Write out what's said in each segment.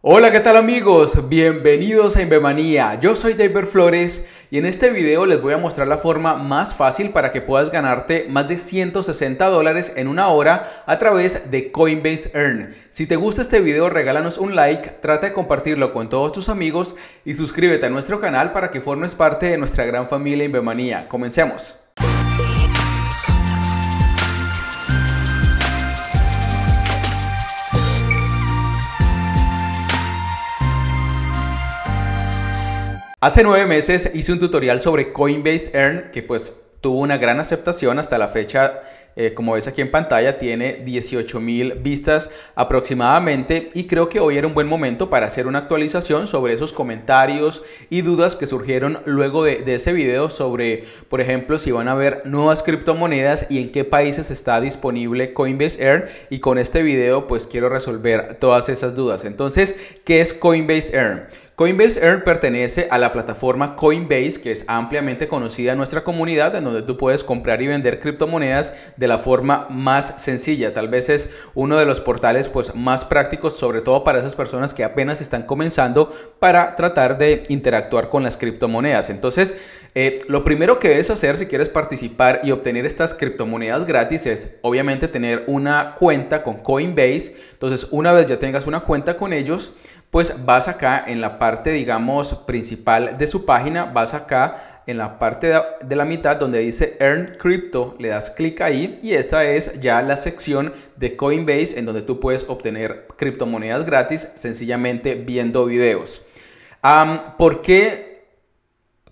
Hola, ¿qué tal amigos? Bienvenidos a Invemanía. Yo soy David Flores y en este video les voy a mostrar la forma más fácil para que puedas ganarte más de 160 dólares en una hora a través de Coinbase Earn. Si te gusta este video, regálanos un like, trata de compartirlo con todos tus amigos y suscríbete a nuestro canal para que formes parte de nuestra gran familia Invemanía. Comencemos. Hace nueve meses hice un tutorial sobre Coinbase Earn que pues tuvo una gran aceptación hasta la fecha. Eh, como ves aquí en pantalla, tiene 18 mil vistas aproximadamente y creo que hoy era un buen momento para hacer una actualización sobre esos comentarios y dudas que surgieron luego de, ese video sobre, por ejemplo, si van a ver nuevas criptomonedas y en qué países está disponible Coinbase Earn y con este video pues quiero resolver todas esas dudas. Entonces, ¿qué es Coinbase Earn? Coinbase Earn pertenece a la plataforma Coinbase, que es ampliamente conocida en nuestra comunidad, en donde tú puedes comprar y vender criptomonedas de la forma más sencilla. Tal vez es uno de los portales pues, más prácticos, sobre todo para esas personas que apenas están comenzando para tratar de interactuar con las criptomonedas. Entonces, eh, lo primero que debes hacer si quieres participar y obtener estas criptomonedas gratis es obviamente tener una cuenta con Coinbase. Entonces, una vez ya tengas una cuenta con ellos, pues vas acá en la parte, digamos, principal de su página, vas acá en la parte de la mitad donde dice Earn Crypto, le das clic ahí y esta es ya la sección de Coinbase en donde tú puedes obtener criptomonedas gratis sencillamente viendo videos. ¿Por qué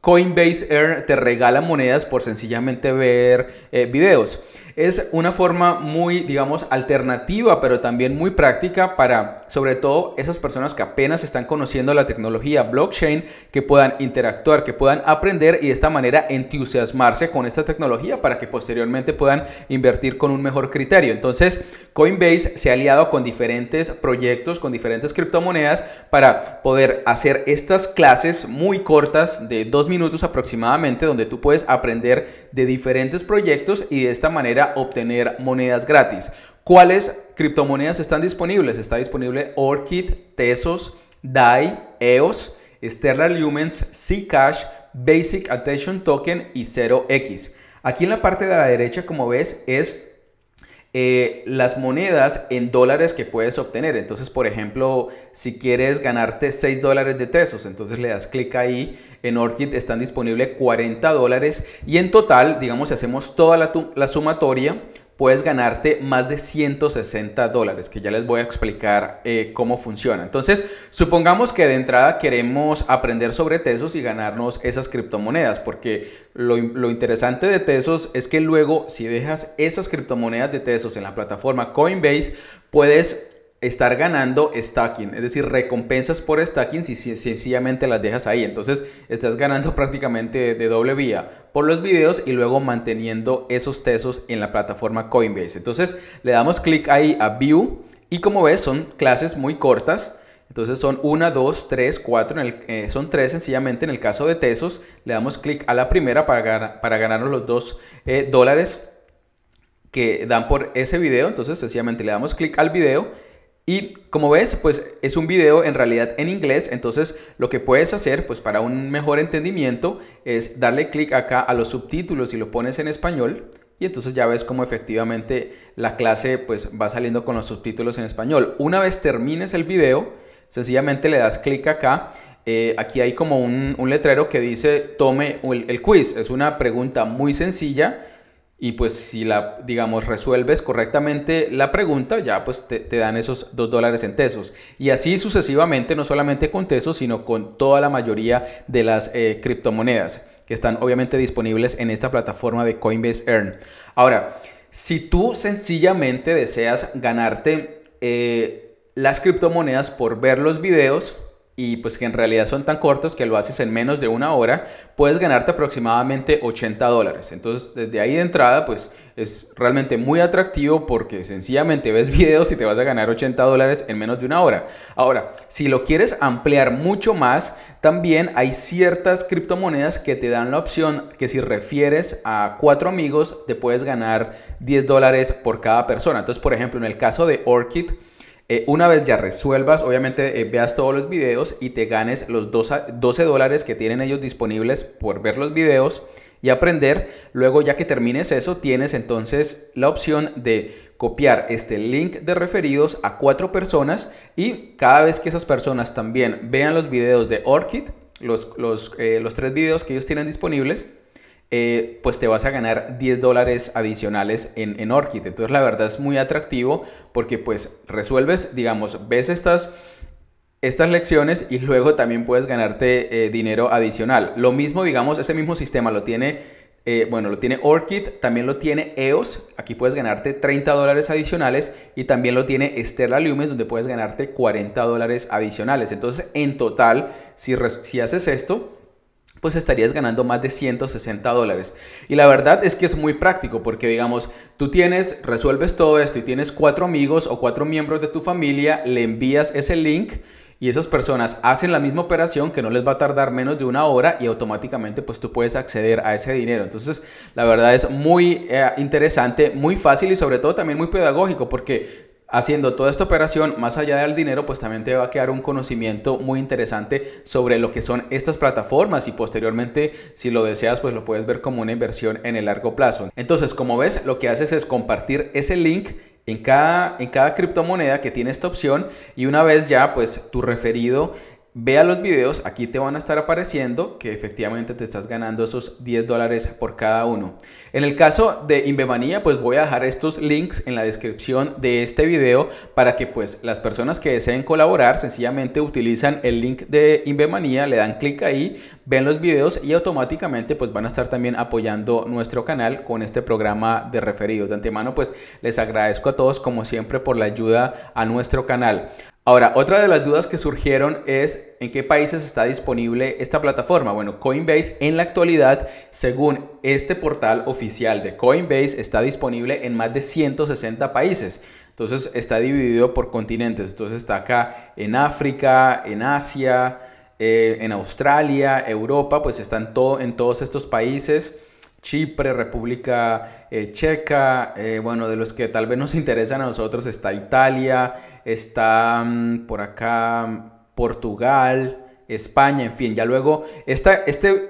Coinbase Earn te regala monedas por sencillamente ver eh, videos? Es una forma muy, digamos, alternativa, pero también muy práctica para, sobre todo, esas personas que apenas están conociendo la tecnología blockchain, que puedan interactuar, que puedan aprender y de esta manera entusiasmarse con esta tecnología para que posteriormente puedan invertir con un mejor criterio. Entonces, Coinbase se ha aliado con diferentes proyectos, con diferentes criptomonedas para poder hacer estas clases muy cortas de dos minutos aproximadamente, donde tú puedes aprender de diferentes proyectos y de esta manera obtener monedas gratis. ¿Cuáles criptomonedas están disponibles? Está disponible Orchid, Tesos, DAI, EOS, Stellar Lumens, Cash, Basic Attention Token y 0x. Aquí en la parte de la derecha, como ves, es eh, las monedas en dólares que puedes obtener. Entonces, por ejemplo, si quieres ganarte 6 dólares de tesos, entonces le das clic ahí. En Orchid están disponibles 40 dólares y en total, digamos, si hacemos toda la, la sumatoria, puedes ganarte más de 160 dólares, que ya les voy a explicar eh, cómo funciona. Entonces, supongamos que de entrada queremos aprender sobre Tesos y ganarnos esas criptomonedas, porque lo, lo interesante de Tesos es que luego, si dejas esas criptomonedas de Tesos en la plataforma Coinbase, puedes estar ganando stacking, es decir, recompensas por stacking si, sencillamente las dejas ahí. Entonces, estás ganando prácticamente de, doble vía por los videos y luego manteniendo esos tesos en la plataforma Coinbase. Entonces, le damos clic ahí a View y como ves, son clases muy cortas. Entonces son 1, 2, 3, 4, son tres sencillamente en el caso de Tesos. Le damos clic a la primera para, ganarnos los dos eh, dólares que dan por ese video. Entonces sencillamente le damos clic al video y como ves, pues es un video en realidad en inglés, entonces lo que puedes hacer, pues para un mejor entendimiento, es darle clic acá a los subtítulos y lo pones en español. Y entonces ya ves cómo efectivamente la clase pues va saliendo con los subtítulos en español. Una vez termines el video, sencillamente le das clic acá. Eh, aquí hay como un, letrero que dice tome el quiz. Es una pregunta muy sencilla y pues si la, digamos, resuelves correctamente la pregunta, ya pues te, dan esos 2 dólares en tesos. Y así sucesivamente, no solamente con tesos, sino con toda la mayoría de las eh, criptomonedas que están obviamente disponibles en esta plataforma de Coinbase Earn. Ahora, si tú sencillamente deseas ganarte eh, las criptomonedas por ver los videos, y pues que en realidad son tan cortos que lo haces en menos de una hora, puedes ganarte aproximadamente 80 dólares. Entonces, desde ahí de entrada, pues es realmente muy atractivo porque sencillamente ves videos y te vas a ganar 80 dólares en menos de una hora. Ahora, si lo quieres ampliar mucho más, también hay ciertas criptomonedas que te dan la opción que si refieres a cuatro amigos, te puedes ganar 10 dólares por cada persona. Entonces, por ejemplo, en el caso de Orchid, eh, una vez ya resuelvas, obviamente eh, veas todos los videos y te ganes los 12 dólares que tienen ellos disponibles por ver los videos y aprender. Luego ya que termines eso, tienes entonces la opción de copiar este link de referidos a cuatro personas y cada vez que esas personas también vean los videos de Orchid, los, los, eh, los tres videos que ellos tienen disponibles, eh, pues te vas a ganar 10 dólares adicionales en, en Orchid. Entonces la verdad es muy atractivo porque pues resuelves, digamos, ves estas estas lecciones y luego también puedes ganarte eh, dinero adicional. Lo mismo, digamos, ese mismo sistema lo tiene, eh, bueno, lo tiene Orchid, también lo tiene EOS, aquí puedes ganarte 30 dólares adicionales y también lo tiene Sterla Lumens, donde puedes ganarte 40 dólares adicionales. Entonces, en total, si, si haces esto, pues estarías ganando más de 160 dólares. Y la verdad es que es muy práctico porque digamos, tú tienes, resuelves todo esto y tienes cuatro amigos o cuatro miembros de tu familia, le envías ese link y esas personas hacen la misma operación que no les va a tardar menos de una hora y automáticamente pues tú puedes acceder a ese dinero. Entonces la verdad es muy eh, interesante, muy fácil y sobre todo también muy pedagógico porque Haciendo toda esta operación, más allá del dinero, pues también te va a quedar un conocimiento muy interesante sobre lo que son estas plataformas y posteriormente, si lo deseas, pues lo puedes ver como una inversión en el largo plazo. Entonces, como ves, lo que haces es compartir ese link en cada, en cada criptomoneda que tiene esta opción y una vez ya, pues tu referido Vea los videos, aquí te van a estar apareciendo que efectivamente te estás ganando esos 10 dólares por cada uno. En el caso de InveManía, pues voy a dejar estos links en la descripción de este video para que pues las personas que deseen colaborar sencillamente utilizan el link de InveManía, le dan clic ahí, ven los videos y automáticamente pues van a estar también apoyando nuestro canal con este programa de referidos. De antemano pues les agradezco a todos como siempre por la ayuda a nuestro canal. Ahora, otra de las dudas que surgieron es en qué países está disponible esta plataforma. Bueno, Coinbase en la actualidad, según este portal oficial de Coinbase, está disponible en más de 160 países. Entonces está dividido por continentes. Entonces está acá en África, en Asia, eh, en Australia, Europa, pues están todo, en todos estos países. Chipre, República eh, Checa, eh, bueno, de los que tal vez nos interesan a nosotros está Italia, está mm, por acá mm, Portugal, España, en fin, ya luego este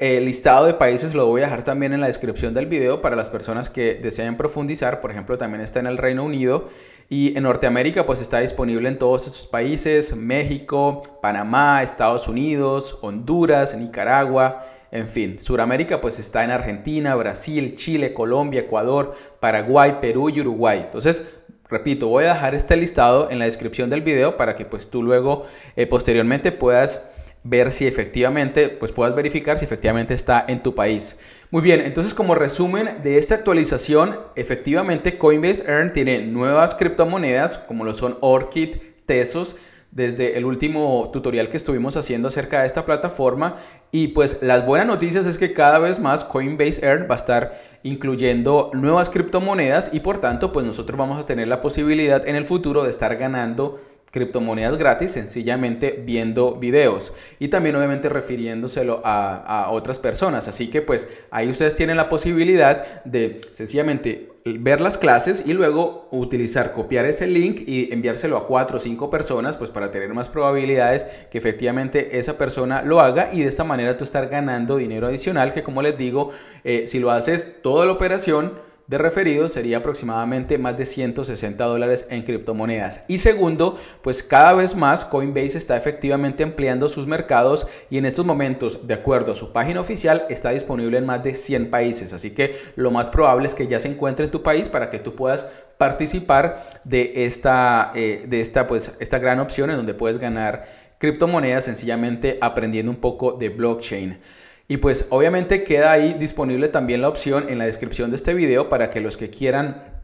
eh, listado de países lo voy a dejar también en la descripción del video para las personas que deseen profundizar, por ejemplo también está en el Reino Unido y en Norteamérica pues está disponible en todos estos países, México, Panamá, Estados Unidos, Honduras, Nicaragua, en fin, Sudamérica pues está en Argentina, Brasil, Chile, Colombia, Ecuador, Paraguay, Perú y Uruguay. Entonces repito, voy a dejar este listado en la descripción del video para que pues tú luego eh, posteriormente puedas ver si efectivamente, pues puedas verificar si efectivamente está en tu país. Muy bien, entonces como resumen de esta actualización, efectivamente Coinbase Earn tiene nuevas criptomonedas como lo son Orchid, Tesos, desde el último tutorial que estuvimos haciendo acerca de esta plataforma. Y pues las buenas noticias es que cada vez más Coinbase Earn va a estar incluyendo nuevas criptomonedas y por tanto pues nosotros vamos a tener la posibilidad en el futuro de estar ganando criptomonedas gratis sencillamente viendo videos y también obviamente refiriéndoselo a, a, otras personas así que pues ahí ustedes tienen la posibilidad de sencillamente ver las clases y luego utilizar, copiar ese link y enviárselo a cuatro o cinco personas, pues para tener más probabilidades que efectivamente esa persona lo haga y de esta manera tú estar ganando dinero adicional que como les digo, eh, si lo haces toda la operación, de referidos sería aproximadamente más de 160 dólares en criptomonedas. Y segundo, pues cada vez más Coinbase está efectivamente ampliando sus mercados y en estos momentos, de acuerdo a su página oficial, está disponible en más de 100 países. Así que lo más probable es que ya se encuentre en tu país para que tú puedas participar de esta, eh, de esta, pues, esta gran opción en donde puedes ganar criptomonedas sencillamente aprendiendo un poco de blockchain. Y pues obviamente queda ahí disponible también la opción en la descripción de este video para que los que quieran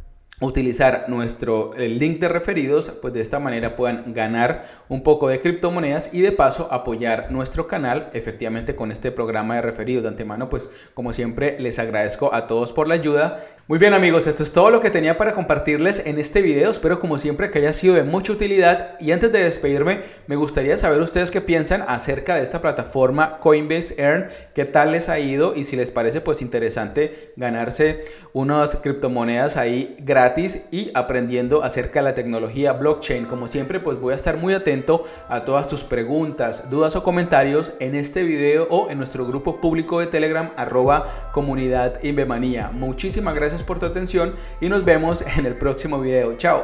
utilizar nuestro link de referidos, pues de esta manera puedan ganar un poco de criptomonedas y de paso apoyar nuestro canal efectivamente con este programa de referidos. De antemano, pues como siempre les agradezco a todos por la ayuda. Muy bien amigos, esto es todo lo que tenía para compartirles en este video. Espero como siempre que haya sido de mucha utilidad y antes de despedirme me gustaría saber ustedes qué piensan acerca de esta plataforma Coinbase Earn, qué tal les ha ido y si les parece pues interesante ganarse unas criptomonedas ahí gratis y aprendiendo acerca de la tecnología blockchain. Como siempre, pues voy a estar muy atento a todas tus preguntas, dudas o comentarios en este video o en nuestro grupo público de Telegram arroba comunidad Invemanía. Muchísimas gracias por tu atención y nos vemos en el próximo video. Chao.